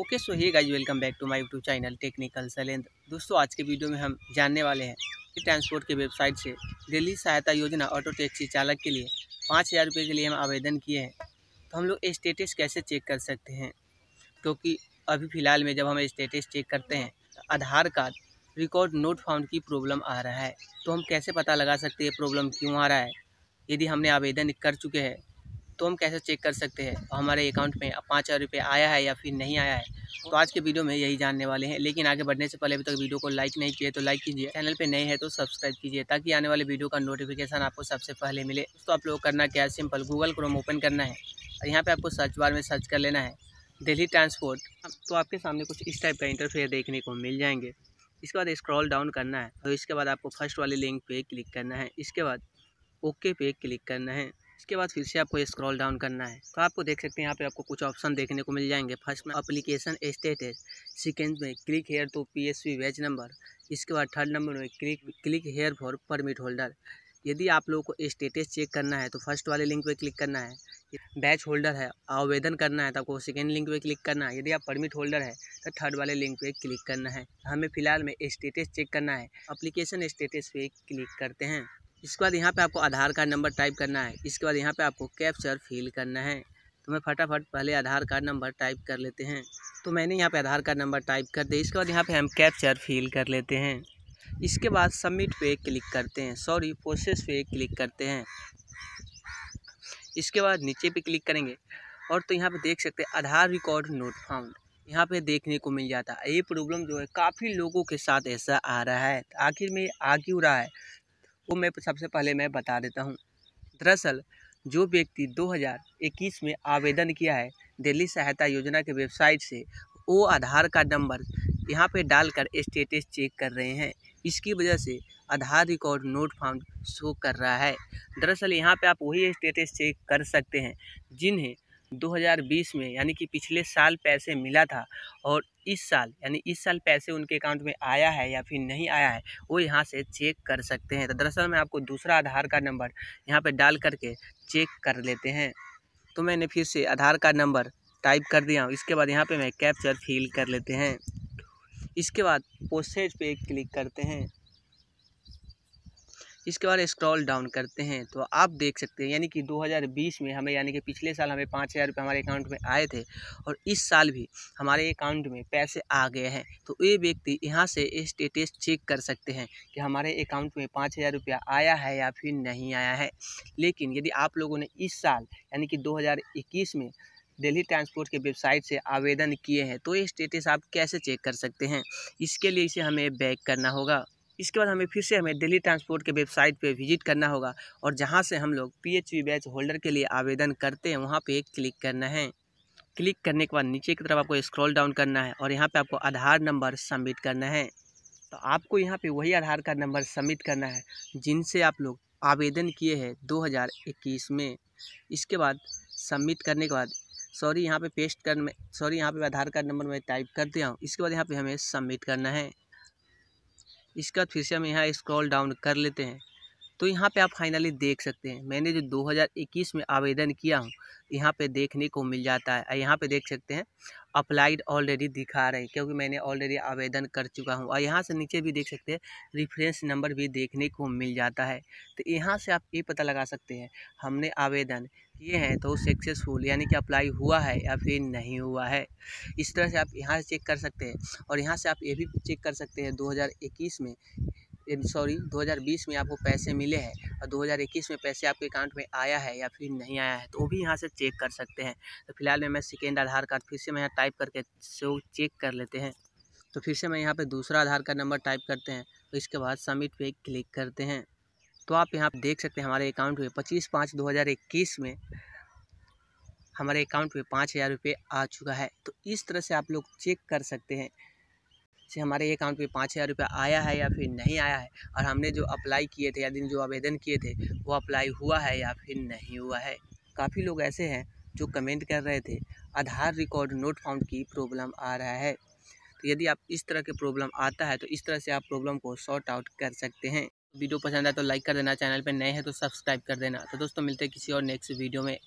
okay so hey guys welcome back to my YouTube channel technical Shailendra दोस्तों आज के video में हम जानने वाले हैं कि ट्रांसपोर्ट के वेबसाइट से दिल्ली सहायता योजना ऑटो टैक्सी चालक के लिए पाँच हज़ार रुपये के लिए हम आवेदन किए हैं तो हम लोग स्टेटस कैसे चेक कर सकते हैं क्योंकि तो अभी फ़िलहाल में जब हम स्टेटस चेक करते हैं तो Aadhaar card record not found की प्रॉब्लम आ रहा है तो हम कैसे पता लगा सकते हैं प्रॉब्लम क्यों आ रहा है यदि हमने आवेदन कर चुके हैं तो हम कैसे चेक कर सकते हैं तो हमारे अकाउंट में पाँच हज़ार रुपये आया है या फिर नहीं आया है तो आज के वीडियो में यही जानने वाले हैं लेकिन आगे बढ़ने से पहले अभी तक तो वीडियो को लाइक नहीं किए तो लाइक कीजिए चैनल पर नए है तो सब्सक्राइब कीजिए ताकि आने वाले वीडियो का नोटिफिकेशन आपको सबसे पहले मिले तो आप लोग करना क्या है सिंपल गूगल क्रोम ओपन करना है और यहाँ पर आपको सर्च बार में सर्च कर लेना है दिल्ली ट्रांसपोर्ट तो आपके सामने कुछ इस टाइप का इंटरफेयर देखने को मिल जाएंगे इसके बाद स्क्रॉल डाउन करना है तो इसके बाद आपको फर्स्ट वाले लिंक पे क्लिक करना है इसके बाद ओके पे क्लिक करना है इसके बाद फिर से आपको स्क्रॉल डाउन करना है तो आपको देख सकते हैं यहाँ पे आपको कुछ ऑप्शन देखने को मिल जाएंगे फर्स्ट में अप्लीकेशन स्टेटस सेकेंड में click here to P S wage number इसके बाद थर्ड नंबर में click click here for permit holder यदि आप लोगों को स्टेटस चेक करना है तो फर्स्ट वाले लिंक पर क्लिक करना है बैच होल्डर है आवेदन करना है तो आपको सेकेंड लिंक पे क्लिक करना है यदि आप परमिट होल्डर है तो थर्ड वाले लिंक पे क्लिक करना है हमें फ़िलहाल में स्टेटस चेक करना है अप्लीकेशन स्टेटस पे क्लिक करते हैं इसके बाद यहाँ पे आपको आधार कार्ड नंबर टाइप करना है इसके बाद यहाँ पे आपको कैप्चर फिल करना है तो मैं फटाफट पहले आधार कार्ड नंबर टाइप कर लेते हैं तो मैंने यहाँ पे आधार कार्ड नंबर टाइप कर दिया इसके बाद यहाँ पे हम कैप्चर फिल कर लेते हैं इसके बाद सबमिट पे क्लिक करते हैं सॉरी प्रोसेस पे क्लिक करते हैं इसके बाद नीचे पे क्लिक करेंगे और तो यहाँ पर देख सकते हैं आधार रिकॉर्ड नोट फाउंड यहाँ पे देखने को मिल जाता है ये प्रॉब्लम जो है काफ़ी लोगों के साथ ऐसा आ रहा है आखिर में आ क्यों रहा है वो मैं सबसे पहले मैं बता देता हूँ दरअसल जो व्यक्ति 2021 में आवेदन किया है दिल्ली सहायता योजना के वेबसाइट से वो आधार का नंबर यहाँ पे डालकर स्टेटस चेक कर रहे हैं इसकी वजह से Aadhaar record not found show कर रहा है दरअसल यहाँ पे आप वही स्टेटस चेक कर सकते हैं जिन्हें 2020 में यानी कि पिछले साल पैसे मिला था और इस साल यानी इस साल पैसे उनके अकाउंट में आया है या फिर नहीं आया है वो यहाँ से चेक कर सकते हैं तो दरअसल मैं आपको दूसरा आधार कार्ड नंबर यहाँ पर डाल करके चेक कर लेते हैं तो मैंने फिर से आधार कार्ड नंबर टाइप कर दिया हूँ इसके बाद यहाँ पे मैं कैप्चर फील कर लेते हैं इसके बाद पोस्टेज पे क्लिक करते हैं इसके बाद स्क्रॉल डाउन करते हैं तो आप देख सकते हैं यानी कि 2020 में हमें यानी कि पिछले साल हमें पाँच हज़ार रुपये हमारे अकाउंट में आए थे और इस साल भी हमारे अकाउंट में पैसे आ गए हैं तो ये व्यक्ति यहाँ से स्टेटस चेक कर सकते हैं कि हमारे अकाउंट में पाँच हज़ार रुपया आया है या फिर नहीं आया है लेकिन यदि आप लोगों ने इस साल यानी कि दो में दिल्ली ट्रांसपोर्ट के वेबसाइट से आवेदन किए हैं तो ये स्टेटस आप कैसे चेक कर सकते हैं इसके लिए इसे हमें बैक करना होगा इसके बाद हमें फिर से हमें दिल्ली ट्रांसपोर्ट के वेबसाइट पे विजिट करना होगा और जहाँ से हम लोग पीएचवी बैच होल्डर के लिए आवेदन करते हैं वहाँ पे क्लिक करना है क्लिक करने के बाद नीचे की तरफ आपको स्क्रॉल डाउन करना है और यहाँ पे आपको आधार नंबर सबमिट करना है तो आपको यहाँ पे वही आधार कार्ड नंबर सबमिट करना है जिनसे आप लोग आवेदन किए हैं दो में इसके बाद सबमिट करने के बाद सॉरी यहाँ पे पेस्ट कर सॉरी यहाँ पे आधार कार्ड नंबर मैं टाइप कर दिया हूँ इसके बाद यहाँ पे हमें सबमिट करना है इसके बाद फिर से हम यहाँ स्क्रॉल डाउन कर लेते हैं तो यहाँ पे आप फाइनली देख सकते हैं मैंने जो 2021 में आवेदन किया हूँ यहाँ पे देखने को मिल जाता है यहाँ पे देख सकते हैं अप्लाइड ऑलरेडी दिखा रहे हैं क्योंकि मैंने ऑलरेडी आवेदन कर चुका हूँ और यहाँ से नीचे भी देख सकते हैं रिफ्रेंस नंबर भी देखने को मिल जाता है तो यहाँ से आप ये पता लगा सकते हैं हमने आवेदन किए हैं तो सक्सेसफुल यानी कि अप्लाई हुआ है या फिर नहीं हुआ है इस तरह से आप यहाँ से चेक कर सकते हैं और यहाँ से आप ये भी चेक कर सकते हैं 2021 में सॉरी 2020 में आपको पैसे मिले हैं और 2021 में पैसे आपके अकाउंट में आया है या फिर नहीं आया है तो वो भी यहाँ से चेक कर सकते हैं तो फिलहाल में मैं सेकेंड आधार कार्ड फिर से मैं यहाँ टाइप करके सो चेक कर लेते हैं तो फिर से मैं यहाँ पर दूसरा आधार कार्ड नंबर टाइप करते हैं तो इसके बाद सबमिट पे क्लिक करते हैं तो आप यहाँ देख सकते हैं हमारे अकाउंट में पच्चीस पाँच दो हज़ार इक्कीस में हमारे अकाउंट में पाँच हज़ार रुपये आ चुका है तो इस तरह से आप लोग चेक कर सकते हैं से हमारे अकाउंट पे पाँच हज़ार रुपया आया है या फिर नहीं आया है और हमने जो अप्लाई किए थे या दिन जो आवेदन किए थे वो अप्लाई हुआ है या फिर नहीं हुआ है काफ़ी लोग ऐसे हैं जो कमेंट कर रहे थे आधार रिकॉर्ड नोट फाउंड की प्रॉब्लम आ रहा है तो यदि आप इस तरह के प्रॉब्लम आता है तो इस तरह से आप प्रॉब्लम को सॉर्ट आउट कर सकते हैं वीडियो पसंद आए तो लाइक कर देना चैनल पर नए हैं तो सब्सक्राइब कर देना तो दोस्तों मिलते हैं किसी और नेक्स्ट वीडियो में